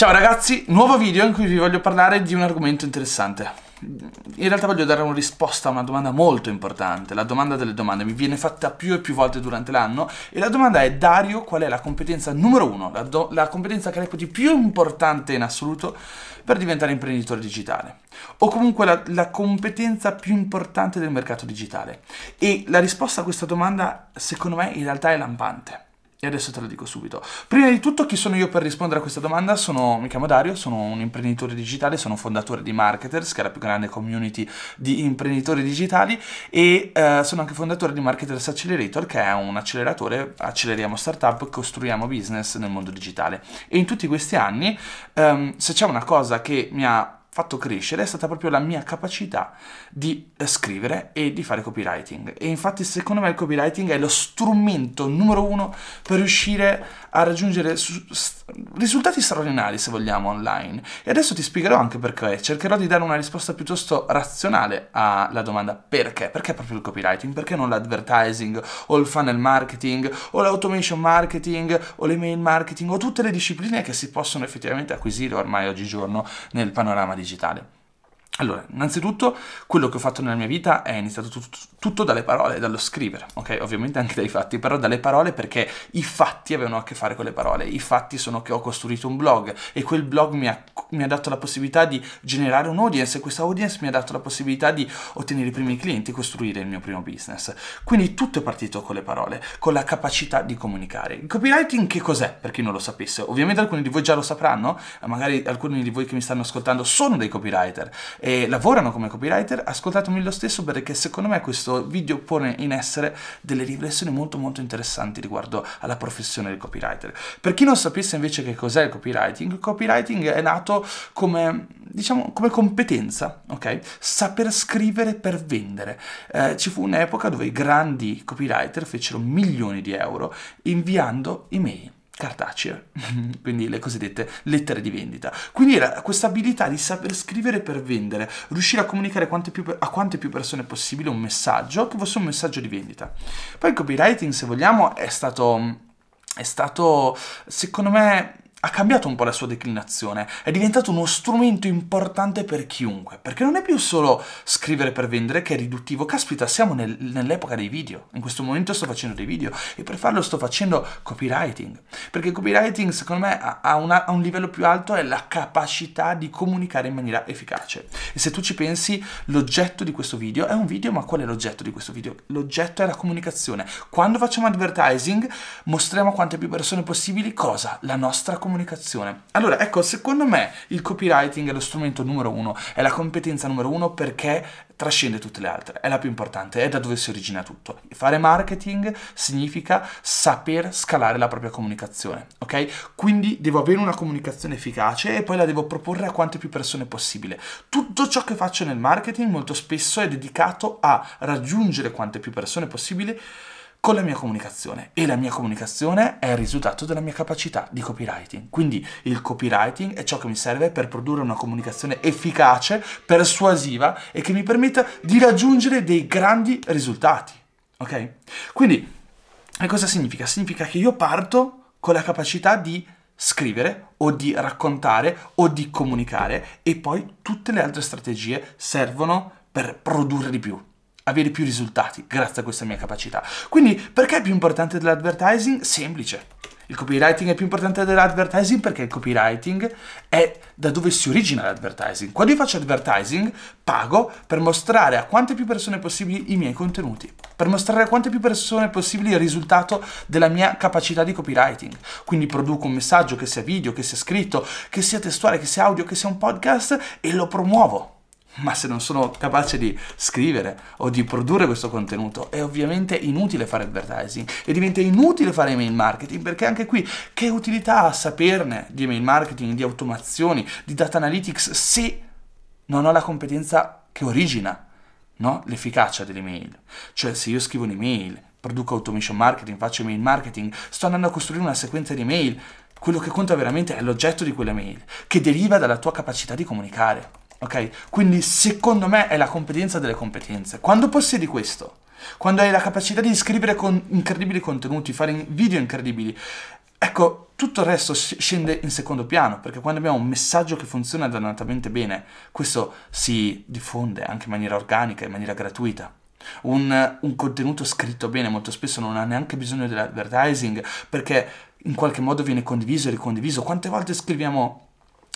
Ciao ragazzi, nuovo video in cui vi voglio parlare di un argomento interessante. In realtà voglio dare una risposta a una domanda molto importante, la domanda delle domande, mi viene fatta più e più volte durante l'anno e la domanda è Dario qual è la competenza numero uno, la, la competenza che reputi più importante in assoluto per diventare imprenditore digitale o comunque la, la competenza più importante del mercato digitale e la risposta a questa domanda secondo me in realtà è lampante. E adesso te lo dico subito. Prima di tutto chi sono io per rispondere a questa domanda? Sono, mi chiamo Dario, sono un imprenditore digitale, sono fondatore di Marketers, che è la più grande community di imprenditori digitali e eh, sono anche fondatore di Marketers Accelerator, che è un acceleratore, acceleriamo startup, costruiamo business nel mondo digitale. E in tutti questi anni, ehm, se c'è una cosa che mi ha fatto crescere è stata proprio la mia capacità di eh, scrivere e di fare copywriting. E infatti secondo me il copywriting è lo strumento numero uno per riuscire a raggiungere su- risultati straordinari se vogliamo online e adesso ti spiegherò anche perché cercherò di dare una risposta piuttosto razionale alla domanda perché perché proprio il copywriting perché non l'advertising o il funnel marketing o l'automation marketing o l'email marketing o tutte le discipline che si possono effettivamente acquisire ormai oggigiorno nel panorama digitale allora, innanzitutto quello che ho fatto nella mia vita è iniziato tutto, tutto, dalle parole, dallo scrivere, ok? Ovviamente anche dai fatti, però dalle parole perché i fatti avevano a che fare con le parole, i fatti sono che ho costruito un blog e quel blog mi ha, mi ha dato la possibilità di generare un audience e questa audience mi ha dato la possibilità di ottenere i primi clienti e costruire il mio primo business. Quindi tutto è partito con le parole, con la capacità di comunicare. Il copywriting che cos'è per chi non lo sapesse? Ovviamente alcuni di voi già lo sapranno, magari alcuni di voi che mi stanno ascoltando sono dei copywriter. E e lavorano come copywriter, ascoltatemi lo stesso perché secondo me questo video pone in essere delle riflessioni molto molto interessanti riguardo alla professione del copywriter. Per chi non sapesse invece che cos'è il copywriting, il copywriting è nato come, diciamo, come competenza, ok? Saper scrivere per vendere. Eh, ci fu un'epoca dove i grandi copywriter fecero milioni di euro inviando email cartacea, quindi le cosiddette lettere di vendita. Quindi era questa abilità di saper scrivere per vendere, riuscire a comunicare quante più, a quante più persone possibile un messaggio che fosse un messaggio di vendita. Poi il copywriting, se vogliamo, è stato, è stato secondo me, ha cambiato un po' la sua declinazione, è diventato uno strumento importante per chiunque, perché non è più solo scrivere per vendere che è riduttivo, caspita, siamo nel, nell'epoca dei video, in questo momento sto facendo dei video e per farlo sto facendo copywriting, perché copywriting secondo me ha, una, ha un livello più alto è la capacità di comunicare in maniera efficace e se tu ci pensi l'oggetto di questo video è un video, ma qual è l'oggetto di questo video? L'oggetto è la comunicazione, quando facciamo advertising mostriamo a quante più persone possibili cosa? La nostra comunicazione comunicazione. Allora, ecco, secondo me il copywriting è lo strumento numero uno, è la competenza numero uno perché trascende tutte le altre, è la più importante, è da dove si origina tutto. Fare marketing significa saper scalare la propria comunicazione, ok? Quindi devo avere una comunicazione efficace e poi la devo proporre a quante più persone possibile. Tutto ciò che faccio nel marketing molto spesso è dedicato a raggiungere quante più persone possibile con la mia comunicazione e la mia comunicazione è il risultato della mia capacità di copywriting. Quindi il copywriting è ciò che mi serve per produrre una comunicazione efficace, persuasiva e che mi permetta di raggiungere dei grandi risultati. Ok? Quindi, e cosa significa? Significa che io parto con la capacità di scrivere o di raccontare o di comunicare e poi tutte le altre strategie servono per produrre di più avere più risultati grazie a questa mia capacità. Quindi perché è più importante dell'advertising? Semplice. Il copywriting è più importante dell'advertising perché il copywriting è da dove si origina l'advertising. Quando io faccio advertising, pago per mostrare a quante più persone possibili i miei contenuti, per mostrare a quante più persone possibili il risultato della mia capacità di copywriting. Quindi produco un messaggio che sia video, che sia scritto, che sia testuale, che sia audio, che sia un podcast e lo promuovo ma se non sono capace di scrivere o di produrre questo contenuto è ovviamente inutile fare advertising e diventa inutile fare email marketing perché anche qui che utilità ha saperne di email marketing, di automazioni, di data analytics se non ho la competenza che origina no? l'efficacia dell'email. Cioè se io scrivo un'email, produco automation marketing, faccio email marketing, sto andando a costruire una sequenza di email quello che conta veramente è l'oggetto di quella mail, che deriva dalla tua capacità di comunicare. Ok? Quindi secondo me è la competenza delle competenze. Quando possiedi questo, quando hai la capacità di scrivere con incredibili contenuti, fare video incredibili, ecco, tutto il resto scende in secondo piano, perché quando abbiamo un messaggio che funziona dannatamente bene, questo si diffonde anche in maniera organica, in maniera gratuita. Un, un contenuto scritto bene molto spesso non ha neanche bisogno dell'advertising perché in qualche modo viene condiviso e ricondiviso. Quante volte scriviamo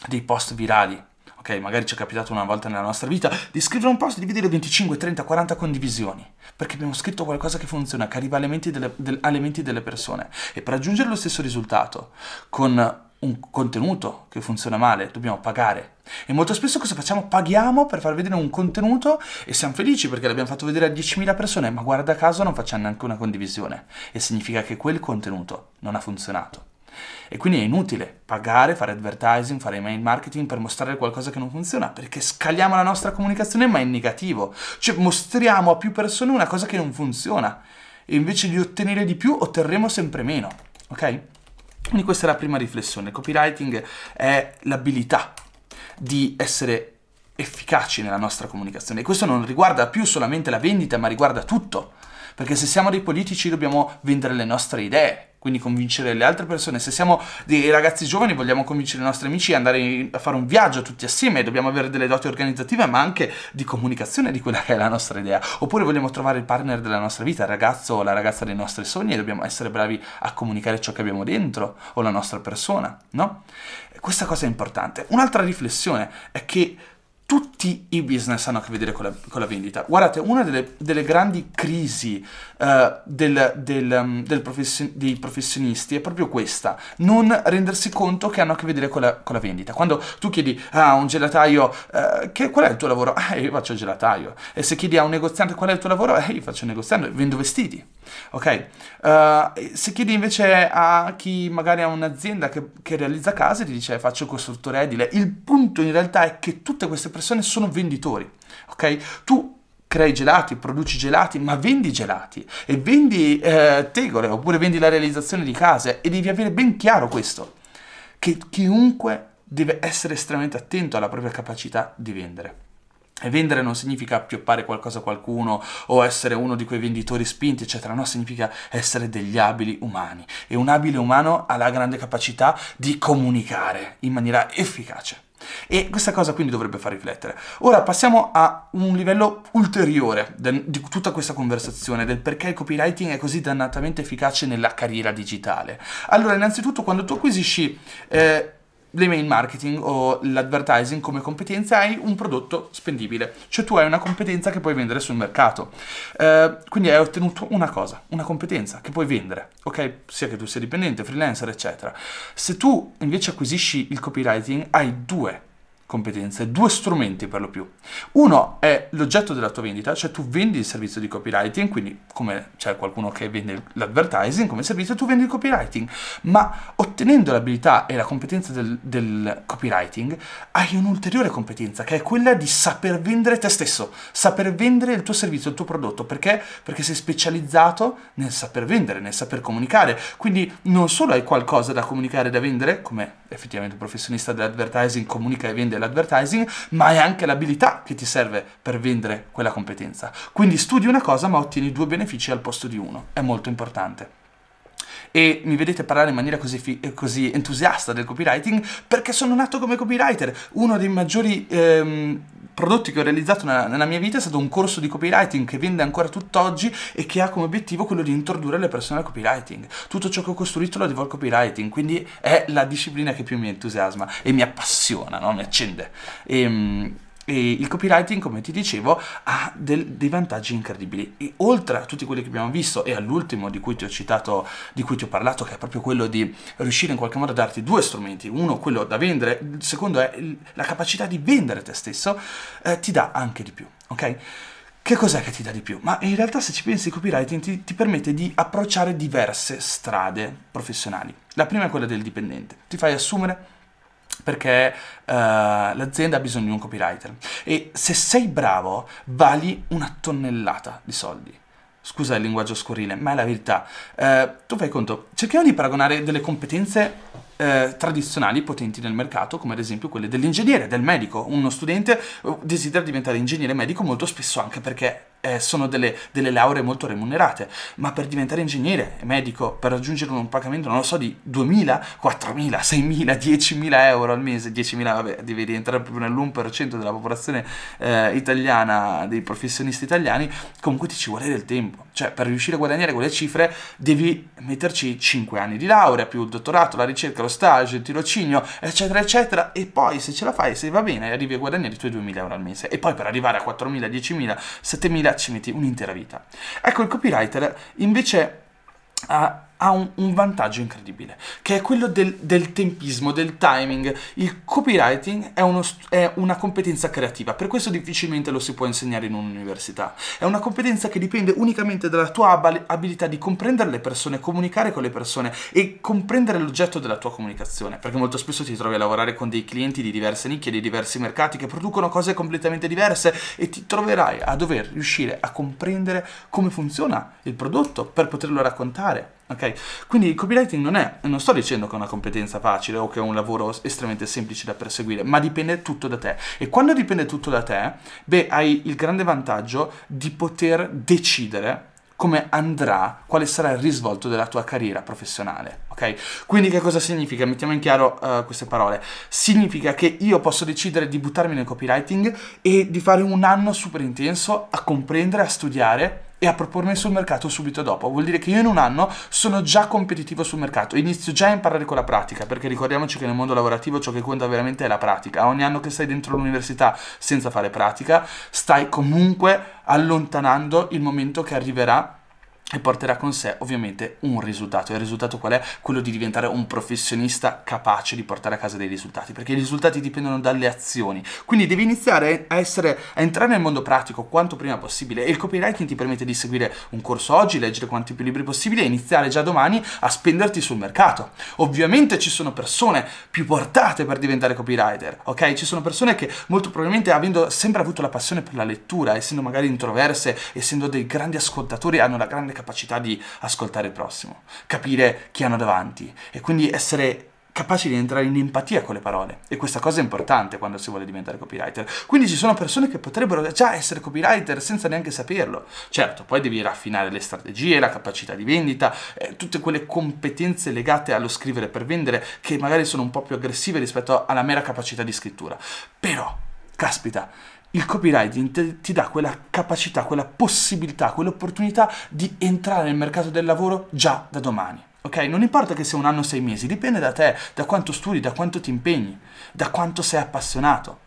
dei post virali ok, magari ci è capitato una volta nella nostra vita, di scrivere un post e dividere 25, 30, 40 condivisioni, perché abbiamo scritto qualcosa che funziona, che arriva alle menti delle, del, alle menti delle persone. E per raggiungere lo stesso risultato, con un contenuto che funziona male, dobbiamo pagare. E molto spesso cosa facciamo? Paghiamo per far vedere un contenuto e siamo felici perché l'abbiamo fatto vedere a 10.000 persone, ma guarda caso non facciamo neanche una condivisione. E significa che quel contenuto non ha funzionato. E quindi è inutile pagare, fare advertising, fare email marketing per mostrare qualcosa che non funziona, perché scagliamo la nostra comunicazione ma è negativo. Cioè mostriamo a più persone una cosa che non funziona. E invece di ottenere di più otterremo sempre meno. Ok? Quindi questa è la prima riflessione. copywriting è l'abilità di essere efficaci nella nostra comunicazione. E questo non riguarda più solamente la vendita, ma riguarda tutto. Perché se siamo dei politici dobbiamo vendere le nostre idee, quindi convincere le altre persone. Se siamo dei ragazzi giovani vogliamo convincere i nostri amici ad andare a fare un viaggio tutti assieme, dobbiamo avere delle doti organizzative ma anche di comunicazione di quella che è la nostra idea. Oppure vogliamo trovare il partner della nostra vita, il ragazzo o la ragazza dei nostri sogni e dobbiamo essere bravi a comunicare ciò che abbiamo dentro o la nostra persona, no? Questa cosa è importante. Un'altra riflessione è che tutti i business hanno a che vedere con la, con la vendita. Guardate, una delle, delle grandi crisi uh, del, del, um, del profession, dei professionisti è proprio questa, non rendersi conto che hanno a che vedere con la, con la vendita. Quando tu chiedi a ah, un gelataio uh, che, qual è il tuo lavoro, eh, io faccio il gelataio. E se chiedi a un negoziante qual è il tuo lavoro, eh, io faccio il negoziante, vendo vestiti. Ok, uh, se chiedi invece a chi magari ha un'azienda che, che realizza case, ti dice faccio il costruttore edile, il punto in realtà è che tutte queste persone sono venditori, ok? Tu crei gelati, produci gelati, ma vendi gelati e vendi eh, tegole oppure vendi la realizzazione di case e devi avere ben chiaro questo, che chiunque deve essere estremamente attento alla propria capacità di vendere. E vendere non significa pioppare qualcosa a qualcuno o essere uno di quei venditori spinti, eccetera, no, significa essere degli abili umani. E un abile umano ha la grande capacità di comunicare in maniera efficace. E questa cosa quindi dovrebbe far riflettere. Ora passiamo a un livello ulteriore del, di tutta questa conversazione, del perché il copywriting è così dannatamente efficace nella carriera digitale. Allora, innanzitutto, quando tu acquisisci eh, l'email marketing o l'advertising come competenza hai un prodotto spendibile, cioè tu hai una competenza che puoi vendere sul mercato. Eh, quindi hai ottenuto una cosa, una competenza che puoi vendere, ok? Sia che tu sia dipendente, freelancer, eccetera. Se tu invece acquisisci il copywriting, hai due competenze, due strumenti per lo più. Uno è l'oggetto della tua vendita, cioè tu vendi il servizio di copywriting, quindi come c'è qualcuno che vende l'advertising come servizio, tu vendi il copywriting, ma ottenendo l'abilità e la competenza del, del copywriting hai un'ulteriore competenza che è quella di saper vendere te stesso, saper vendere il tuo servizio, il tuo prodotto, perché? Perché sei specializzato nel saper vendere, nel saper comunicare, quindi non solo hai qualcosa da comunicare, da vendere, come effettivamente un professionista dell'advertising comunica e vende l'advertising, ma è anche l'abilità che ti serve per vendere quella competenza. Quindi studi una cosa ma ottieni due benefici al posto di uno, è molto importante e mi vedete parlare in maniera così, così, entusiasta del copywriting perché sono nato come copywriter, uno dei maggiori ehm, prodotti che ho realizzato nella, nella, mia vita è stato un corso di copywriting che vende ancora tutt'oggi e che ha come obiettivo quello di introdurre le persone al copywriting. Tutto ciò che ho costruito lo devo al copywriting, quindi è la disciplina che più mi entusiasma e mi appassiona, no? mi accende. E, ehm, e il copywriting, come ti dicevo, ha del, dei vantaggi incredibili. E oltre a tutti quelli che abbiamo visto e all'ultimo di cui ti ho citato, di cui ti ho parlato, che è proprio quello di riuscire in qualche modo a darti due strumenti. Uno, quello da vendere, il secondo è la capacità di vendere te stesso, eh, ti dà anche di più, ok? Che cos'è che ti dà di più? Ma in realtà se ci pensi il copywriting ti, ti permette di approcciare diverse strade professionali. La prima è quella del dipendente. Ti fai assumere perché uh, l'azienda ha bisogno di un copywriter e se sei bravo vali una tonnellata di soldi. Scusa il linguaggio scorile, ma è la verità. Uh, tu fai conto, cerchiamo di paragonare delle competenze eh, tradizionali potenti nel mercato, come ad esempio quelle dell'ingegnere, del medico. Uno studente eh, desidera diventare ingegnere medico molto spesso anche perché eh, sono delle, delle, lauree molto remunerate, ma per diventare ingegnere, medico, per raggiungere un pagamento, non lo so, di 2.000, 4.000, 6.000, 10.000 euro al mese, 10.000, vabbè, devi rientrare proprio nell'1% della popolazione eh, italiana, dei professionisti italiani, comunque ti ci vuole del tempo, cioè per riuscire a guadagnare quelle cifre devi metterci 5 anni di laurea, più il dottorato, la ricerca, lo stage, il tirocinio, eccetera, eccetera, e poi se ce la fai, se va bene, arrivi a guadagnare i tuoi 2.000 euro al mese, e poi per arrivare a 4.000, 10.000, 7.000, ci metti un'intera vita. Ecco, il copywriter invece ha ha un, un, vantaggio incredibile, che è quello del, del, tempismo, del timing. Il copywriting è, uno, è una competenza creativa, per questo difficilmente lo si può insegnare in un'università. È una competenza che dipende unicamente dalla tua ab abilità di comprendere le persone, comunicare con le persone e comprendere l'oggetto della tua comunicazione, perché molto spesso ti trovi a lavorare con dei clienti di diverse nicchie, di diversi mercati che producono cose completamente diverse e ti troverai a dover riuscire a comprendere come funziona il prodotto per poterlo raccontare Ok? Quindi il copywriting non è, non sto dicendo che è una competenza facile o che è un lavoro estremamente semplice da perseguire, ma dipende tutto da te. E quando dipende tutto da te, beh, hai il grande vantaggio di poter decidere come andrà, quale sarà il risvolto della tua carriera professionale, ok? Quindi che cosa significa? Mettiamo in chiaro uh, queste parole. Significa che io posso decidere di buttarmi nel copywriting e di fare un anno super intenso a comprendere, a studiare e a propormi sul mercato subito dopo. Vuol dire che io in un anno sono già competitivo sul mercato, inizio già a imparare con la pratica, perché ricordiamoci che nel mondo lavorativo ciò che conta veramente è la pratica. Ogni anno che stai dentro l'università senza fare pratica, stai comunque allontanando il momento che arriverà e porterà con sé ovviamente un risultato. E il risultato qual è? Quello di diventare un professionista capace di portare a casa dei risultati, perché i risultati dipendono dalle azioni. Quindi devi iniziare a, essere, a entrare nel mondo pratico quanto prima possibile e il copywriting ti permette di seguire un corso oggi, leggere quanti più libri possibili e iniziare già domani a spenderti sul mercato. Ovviamente ci sono persone più portate per diventare copywriter, ok? Ci sono persone che molto probabilmente avendo sempre avuto la passione per la lettura, essendo magari introverse, essendo dei grandi ascoltatori, hanno la grande capacità di ascoltare il prossimo, capire chi hanno davanti e quindi essere capaci di entrare in empatia con le parole. E questa cosa è importante quando si vuole diventare copywriter. Quindi ci sono persone che potrebbero già essere copywriter senza neanche saperlo. Certo, poi devi raffinare le strategie, la capacità di vendita, eh, tutte quelle competenze legate allo scrivere per vendere che magari sono un po' più aggressive rispetto alla mera capacità di scrittura. Però, caspita, il copywriting ti dà quella capacità, quella possibilità, quell'opportunità di entrare nel mercato del lavoro già da domani. Ok? Non importa che sia un anno o sei mesi, dipende da te, da quanto studi, da quanto ti impegni, da quanto sei appassionato.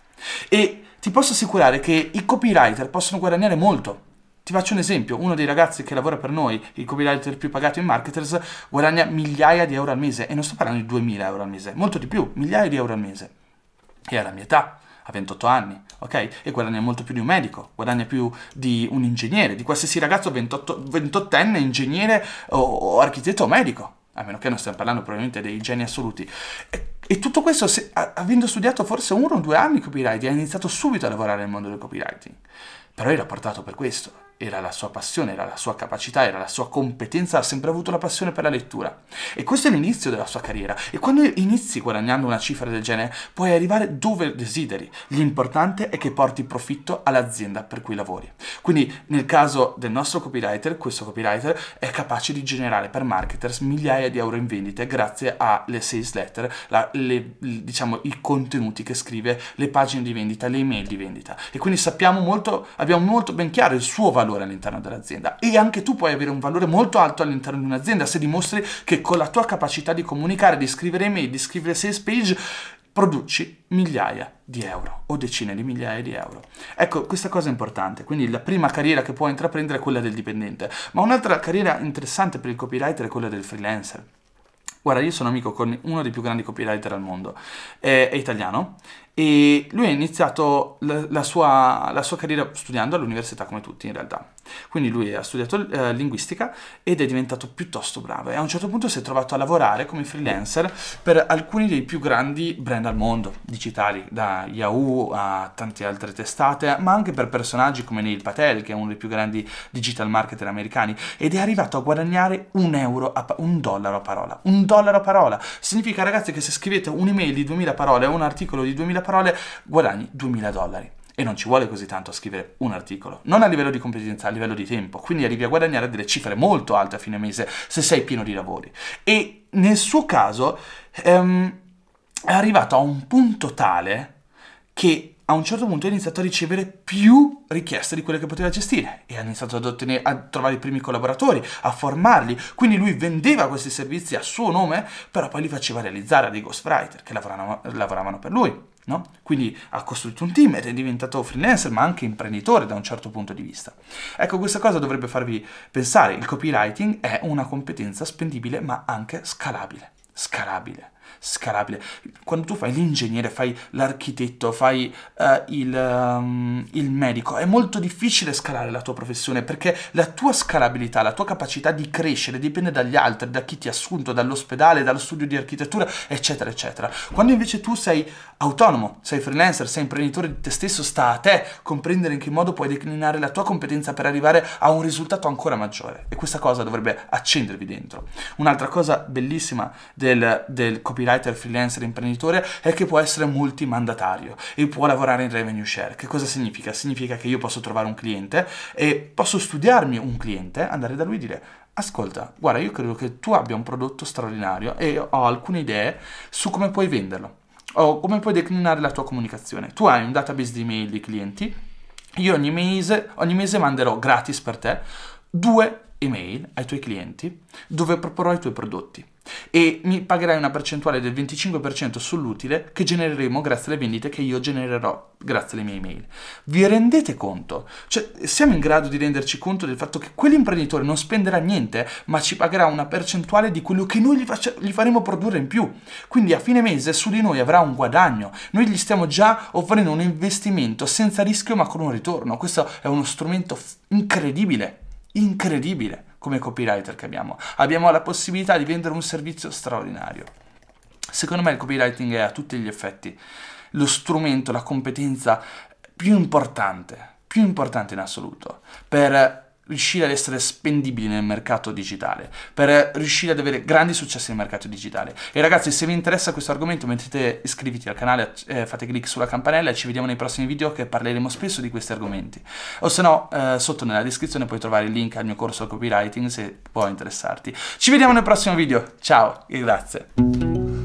E ti posso assicurare che i copywriter possono guadagnare molto. Ti faccio un esempio, uno dei ragazzi che lavora per noi, il copywriter più pagato in marketers, guadagna migliaia di euro al mese e non sto parlando di 2000 euro al mese, molto di più, migliaia di euro al mese. E alla mia età a 28 anni, ok? E guadagna molto più di un medico, guadagna più di un ingegnere, di qualsiasi ragazzo 28, 28enne, ingegnere o, o architetto o medico, a meno che non stiamo parlando probabilmente dei geni assoluti. E, e tutto questo, se, avendo studiato forse uno o due anni copywriting, ha iniziato subito a lavorare nel mondo del copywriting. Però era portato per questo, era la sua passione, era la sua capacità, era la sua competenza, ha sempre avuto la passione per la lettura. E questo è l'inizio della sua carriera. E quando inizi guadagnando una cifra del genere, puoi arrivare dove desideri. L'importante è che porti profitto all'azienda per cui lavori. Quindi nel caso del nostro copywriter, questo copywriter è capace di generare per marketers migliaia di euro in vendite grazie alle sales letter, la, le, diciamo i contenuti che scrive, le pagine di vendita, le email di vendita. E quindi sappiamo molto, abbiamo molto ben chiaro il suo valore valore all'interno dell'azienda e anche tu puoi avere un valore molto alto all'interno di un'azienda se dimostri che con la tua capacità di comunicare, di scrivere email, di scrivere sales page, produci migliaia di euro o decine di migliaia di euro. Ecco, questa cosa è importante, quindi la prima carriera che puoi intraprendere è quella del dipendente, ma un'altra carriera interessante per il copywriter è quella del freelancer. Guarda, io sono amico con uno dei più grandi copywriter al mondo, è, è italiano e lui ha iniziato la, la, sua, la sua carriera studiando all'università come tutti in realtà. Quindi lui ha studiato eh, linguistica ed è diventato piuttosto bravo e a un certo punto si è trovato a lavorare come freelancer per alcuni dei più grandi brand al mondo, digitali, da Yahoo a tante altre testate, ma anche per personaggi come Neil Patel, che è uno dei più grandi digital marketer americani, ed è arrivato a guadagnare un euro, a un dollaro a parola. Un dollaro a parola. Significa, ragazzi, che se scrivete un'email di 2000 parole o un articolo di 2000 parole, guadagni 2000 dollari e non ci vuole così tanto a scrivere un articolo, non a livello di competenza, a livello di tempo, quindi arrivi a guadagnare delle cifre molto alte a fine mese se sei pieno di lavori. E nel suo caso ehm, è arrivato a un punto tale che a un certo punto ha iniziato a ricevere più richieste di quelle che poteva gestire e ha iniziato ad ottenere, a trovare i primi collaboratori, a formarli, quindi lui vendeva questi servizi a suo nome, però poi li faceva realizzare a dei ghostwriter che lavoravano, lavoravano per lui. No? Quindi ha costruito un team ed è diventato freelancer ma anche imprenditore da un certo punto di vista. Ecco, questa cosa dovrebbe farvi pensare, il copywriting è una competenza spendibile ma anche scalabile. Scalabile scalabile. Quando tu fai l'ingegnere, fai l'architetto, fai uh, il, um, il medico, è molto difficile scalare la tua professione perché la tua scalabilità, la tua capacità di crescere dipende dagli altri, da chi ti ha assunto, dall'ospedale, dallo studio di architettura, eccetera, eccetera. Quando invece tu sei autonomo, sei freelancer, sei imprenditore di te stesso, sta a te comprendere in che modo puoi declinare la tua competenza per arrivare a un risultato ancora maggiore. E questa cosa dovrebbe accendervi dentro. Un'altra cosa bellissima del, del copyright copywriter, freelancer, imprenditore è che può essere multimandatario e può lavorare in revenue share. Che cosa significa? Significa che io posso trovare un cliente e posso studiarmi un cliente, andare da lui e dire ascolta, guarda, io credo che tu abbia un prodotto straordinario e ho alcune idee su come puoi venderlo o come puoi declinare la tua comunicazione. Tu hai un database di email di clienti, io ogni mese, ogni mese manderò gratis per te due email ai tuoi clienti dove proporrò i tuoi prodotti e mi pagherai una percentuale del 25% sull'utile che genereremo grazie alle vendite che io genererò grazie alle mie email. Vi rendete conto? Cioè, siamo in grado di renderci conto del fatto che quell'imprenditore non spenderà niente, ma ci pagherà una percentuale di quello che noi gli, faccia, gli faremo produrre in più. Quindi a fine mese su di noi avrà un guadagno. Noi gli stiamo già offrendo un investimento senza rischio ma con un ritorno. Questo è uno strumento incredibile, incredibile come copywriter che abbiamo. Abbiamo la possibilità di vendere un servizio straordinario. Secondo me il copywriting è a tutti gli effetti lo strumento, la competenza più importante, più importante in assoluto per riuscire ad essere spendibili nel mercato digitale, per riuscire ad avere grandi successi nel mercato digitale. E ragazzi, se vi interessa questo argomento, mettete iscriviti al canale, eh, fate clic sulla campanella e ci vediamo nei prossimi video che parleremo spesso di questi argomenti. O se no, eh, sotto nella descrizione puoi trovare il link al mio corso copywriting se può interessarti. Ci vediamo nel prossimo video, ciao e grazie.